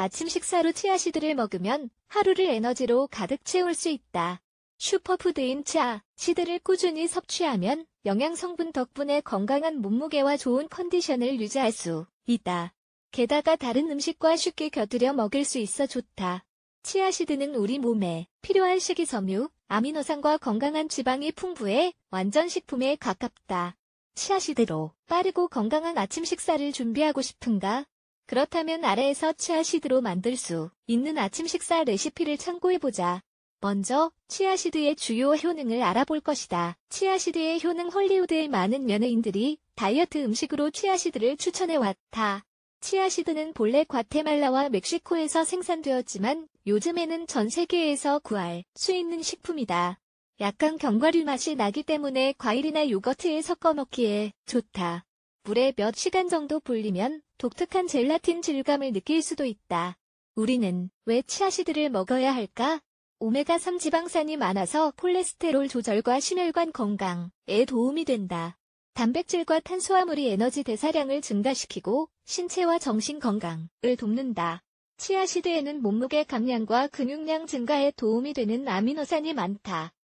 아침 식사로 치아시드를 먹으면 하루를 에너지로 가득 채울 수 있다. 슈퍼푸드인 치아, 시드를 꾸준히 섭취하면 영양성분 덕분에 건강한 몸무게와 좋은 컨디션을 유지할 수 있다. 게다가 다른 음식과 쉽게 곁들여 먹을 수 있어 좋다. 치아시드는 우리 몸에 필요한 식이섬유, 아미노산과 건강한 지방이 풍부해 완전 식품에 가깝다. 치아시드로 빠르고 건강한 아침 식사를 준비하고 싶은가? 그렇다면 아래에서 치아시드로 만들 수 있는 아침 식사 레시피를 참고해보자. 먼저 치아시드의 주요 효능을 알아볼 것이다. 치아시드의 효능 헐리우드의 많은 연예인들이 다이어트 음식으로 치아시드를 추천해왔다. 치아시드는 본래 과테말라와 멕시코에서 생산되었지만 요즘에는 전 세계에서 구할 수 있는 식품이다. 약간 견과류 맛이 나기 때문에 과일이나 요거트에 섞어 먹기에 좋다. 물에 몇 시간 정도 불리면 독특한 젤라틴 질감을 느낄 수도 있다. 우리는 왜 치아시드를 먹어야 할까? 오메가3 지방산이 많아서 콜레스테롤 조절과 심혈관 건강에 도움이 된다. 단백질과 탄수화물이 에너지 대사량을 증가시키고 신체와 정신 건강을 돕는다. 치아시드에는 몸무게 감량과 근육량 증가에 도움이 되는 아미노산이 많다.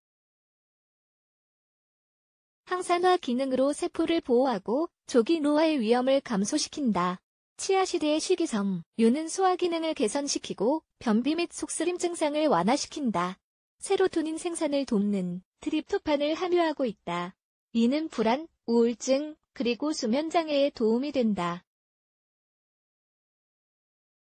항산화 기능으로 세포를 보호하고 조기 노화의 위험을 감소시킨다. 치아 시대의 식이섬, 유는 소화 기능을 개선시키고 변비 및 속쓰림 증상을 완화시킨다. 세로토닌 생산을 돕는 트립토판을 함유하고 있다. 이는 불안, 우울증, 그리고 수면 장애에 도움이 된다.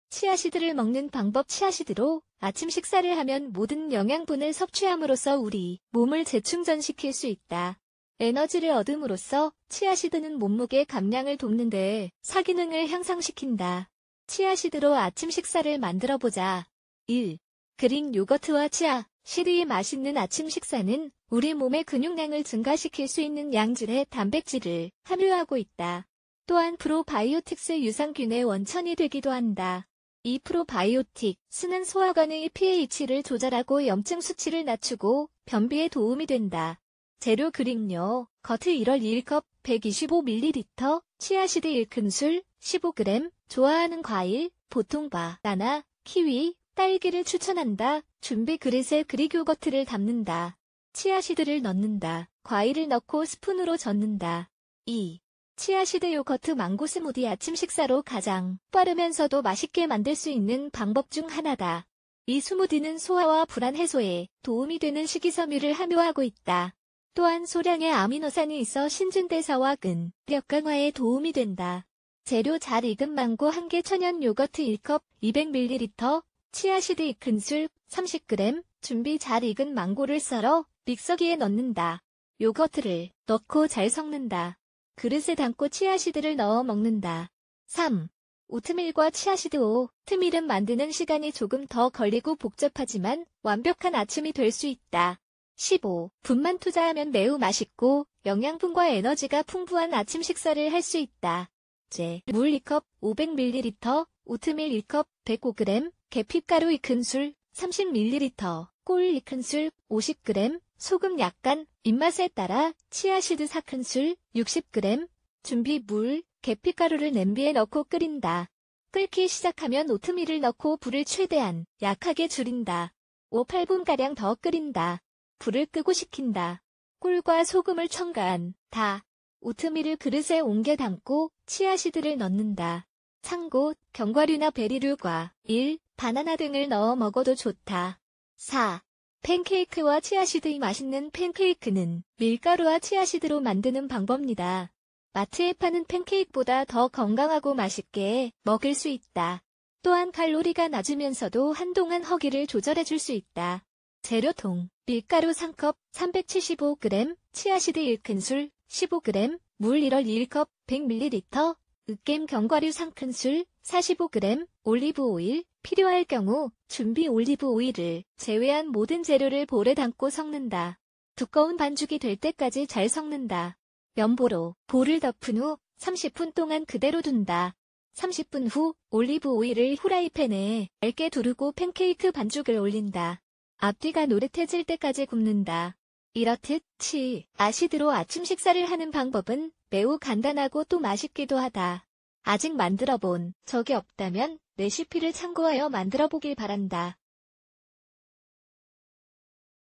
치아시드를 먹는 방법 치아시드로 아침 식사를 하면 모든 영양분을 섭취함으로써 우리 몸을 재충전시킬 수 있다. 에너지를 얻음으로써 치아시드는 몸무게 감량을 돕는 데 사기능을 향상시킨다. 치아시드로 아침 식사를 만들어보자. 1. 그릭 요거트와 치아, 시드의 맛있는 아침 식사는 우리 몸의 근육량을 증가시킬 수 있는 양질의 단백질을 함유하고 있다. 또한 프로바이오틱스 유산균의 원천이 되기도 한다. 이프로바이오틱쓰는 소화관의 pH를 조절하고 염증 수치를 낮추고 변비에 도움이 된다. 재료 그릭요. 거트 1월 1컵 125ml, 치아시드 1큰술 15g, 좋아하는 과일, 보통 바, 나나, 키위, 딸기를 추천한다. 준비 그릇에 그릭 요거트를 담는다. 치아시드를 넣는다. 과일을 넣고 스푼으로 젓는다. 2. 치아시드 요거트 망고 스무디 아침 식사로 가장 빠르면서도 맛있게 만들 수 있는 방법 중 하나다. 이 스무디는 소화와 불안 해소에 도움이 되는 식이섬유를 함유하고 있다. 또한 소량의 아미노산이 있어 신진대사와 근, 력 강화에 도움이 된다. 재료 잘 익은 망고 1개 천연 요거트 1컵 200ml, 치아시드 2큰술 30g, 준비 잘 익은 망고를 썰어 믹서기에 넣는다. 요거트를 넣고 잘 섞는다. 그릇에 담고 치아시드를 넣어 먹는다. 3. 오트밀과 치아시드 5. 트밀은 만드는 시간이 조금 더 걸리고 복잡하지만 완벽한 아침이 될 수 있다. 15. 분만 투자하면 매우 맛있고 영양분과 에너지가 풍부한 아침 식사를 할 수 있다. 제. 물 2컵 500ml, 오트밀 1컵 105g, 계피가루 2큰술 30ml, 꿀 2큰술 50g, 소금 약간, 입맛에 따라 치아시드 4큰술 60g, 준비 물, 계피가루를 냄비에 넣고 끓인다. 끓기 시작하면 오트밀을 넣고 불을 최대한 약하게 줄인다. 5, 8분가량 더 끓인다. 불을 끄고 식힌다. 꿀과 소금을 첨가한 다. 오트밀을 그릇에 옮겨 담고 치아시드를 넣는다. 창고, 견과류나 베리류과 1. 바나나 등을 넣어 먹어도 좋다. 4. 팬케이크와 치아시드의 맛있는 팬케이크는 밀가루와 치아시드로 만드는 방법입니다. 마트에 파는 팬케이크보다 더 건강하고 맛있게 먹을 수 있다. 또한 칼로리가 낮으면서도 한동안 허기를 조절해줄 수 있다. 재료통 밀가루 3컵 375g, 치아시드 1큰술 15g, 물 1월 1컵 100ml, 으깸 견과류 3큰술 45g, 올리브 오일, 필요할 경우 준비 올리브 오일을 제외한 모든 재료를 볼에 담고 섞는다. 두꺼운 반죽이 될 때까지 잘 섞는다. 면보로 볼을 덮은 후 30분 동안 그대로 둔다. 30분 후 올리브 오일을 후라이팬에 얇게 두르고 팬케이크 반죽을 올린다. 앞뒤가 노릇해질 때까지 굽는다. 이렇듯 치, 아시드로 아침 식사를 하는 방법은 매우 간단하고 또 맛있기도 하다. 아직 만들어 본 적이 없다면 레시피를 참고하여 만들어 보길 바란다.